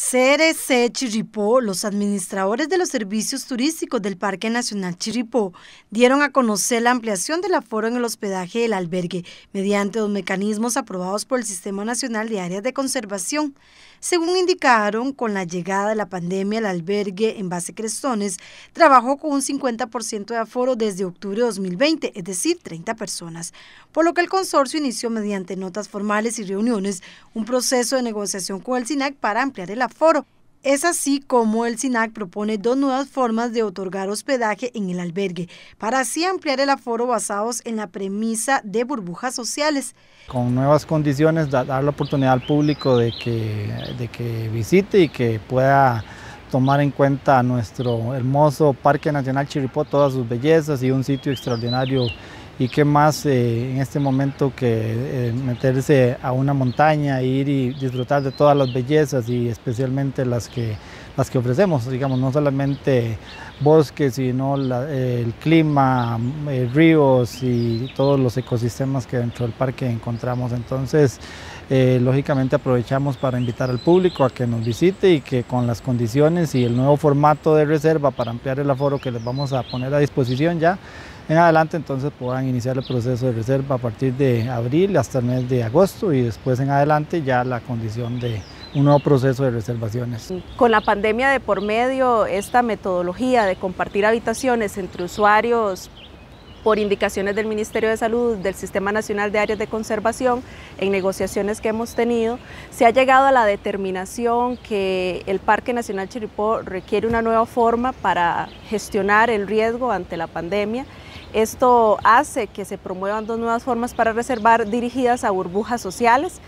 CRC Chiripó, los administradores de los servicios turísticos del Parque Nacional Chiripó, dieron a conocer la ampliación del aforo en el hospedaje del albergue mediante los mecanismos aprobados por el Sistema Nacional de Áreas de Conservación. Según indicaron, con la llegada de la pandemia, el albergue en base Crestones trabajó con un 50% de aforo desde octubre de 2020, es decir, 30 personas, por lo que el consorcio inició mediante notas formales y reuniones un proceso de negociación con el SINAC para ampliar el aforo foro Es así como el SINAC propone dos nuevas formas de otorgar hospedaje en el albergue, para así ampliar el aforo basados en la premisa de burbujas sociales. Con nuevas condiciones, dar la oportunidad al público de que, de que visite y que pueda tomar en cuenta nuestro hermoso Parque Nacional Chiripó, todas sus bellezas y un sitio extraordinario y qué más eh, en este momento que eh, meterse a una montaña, ir y disfrutar de todas las bellezas y especialmente las que, las que ofrecemos, digamos, no solamente bosques, sino el clima, eh, ríos y todos los ecosistemas que dentro del parque encontramos. Entonces, lógicamente aprovechamos para invitar al público a que nos visite y que con las condiciones y el nuevo formato de reserva para ampliar el aforo que les vamos a poner a disposición ya, en adelante entonces podrán iniciar el proceso de reserva a partir de abril hasta el mes de agosto y después en adelante ya la condición de un nuevo proceso de reservaciones. Con la pandemia de por medio, esta metodología de compartir habitaciones entre usuarios por indicaciones del Ministerio de Salud, del Sistema Nacional de Áreas de Conservación, en negociaciones que hemos tenido, se ha llegado a la determinación que el Parque Nacional Chiripó requiere una nueva forma para gestionar el riesgo ante la pandemia esto hace que se promuevan dos nuevas formas para reservar dirigidas a burbujas sociales.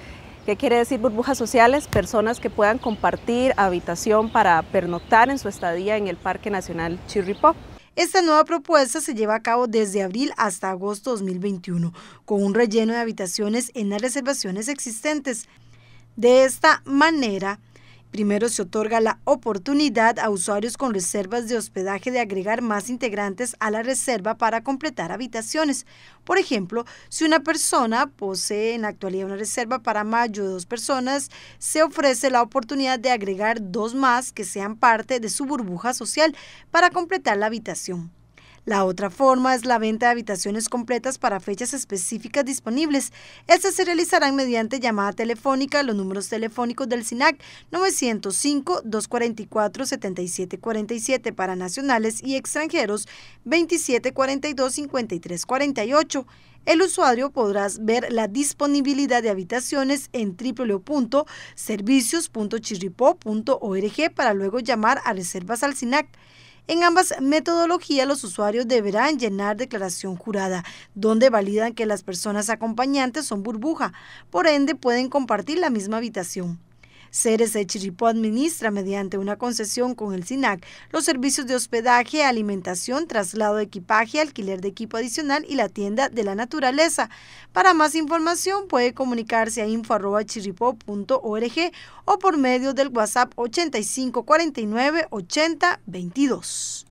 ¿Qué quiere decir burbujas sociales? Personas que puedan compartir habitación para pernoctar en su estadía en el Parque Nacional Chirripó. Esta nueva propuesta se lleva a cabo desde abril hasta agosto 2021, con un relleno de habitaciones en las reservaciones existentes. De esta manera, Primero se otorga la oportunidad a usuarios con reservas de hospedaje de agregar más integrantes a la reserva para completar habitaciones. Por ejemplo, si una persona posee en la actualidad una reserva para mayo de dos personas, se ofrece la oportunidad de agregar dos más que sean parte de su burbuja social para completar la habitación. La otra forma es la venta de habitaciones completas para fechas específicas disponibles. Estas se realizarán mediante llamada telefónica a los números telefónicos del SINAC 905-244-7747 para nacionales y extranjeros, 2742-5348. El usuario podrá ver la disponibilidad de habitaciones en www.servicios.chirripó.org para luego llamar a reservas al SINAC. En ambas metodologías los usuarios deberán llenar declaración jurada, donde validan que las personas acompañantes son burbuja, por ende pueden compartir la misma habitación. Ceres de Chiripó administra mediante una concesión con el SINAC los servicios de hospedaje, alimentación, traslado de equipaje, alquiler de equipo adicional y la tienda de la naturaleza. Para más información puede comunicarse a info.chiripó.org o por medio del WhatsApp 80 22.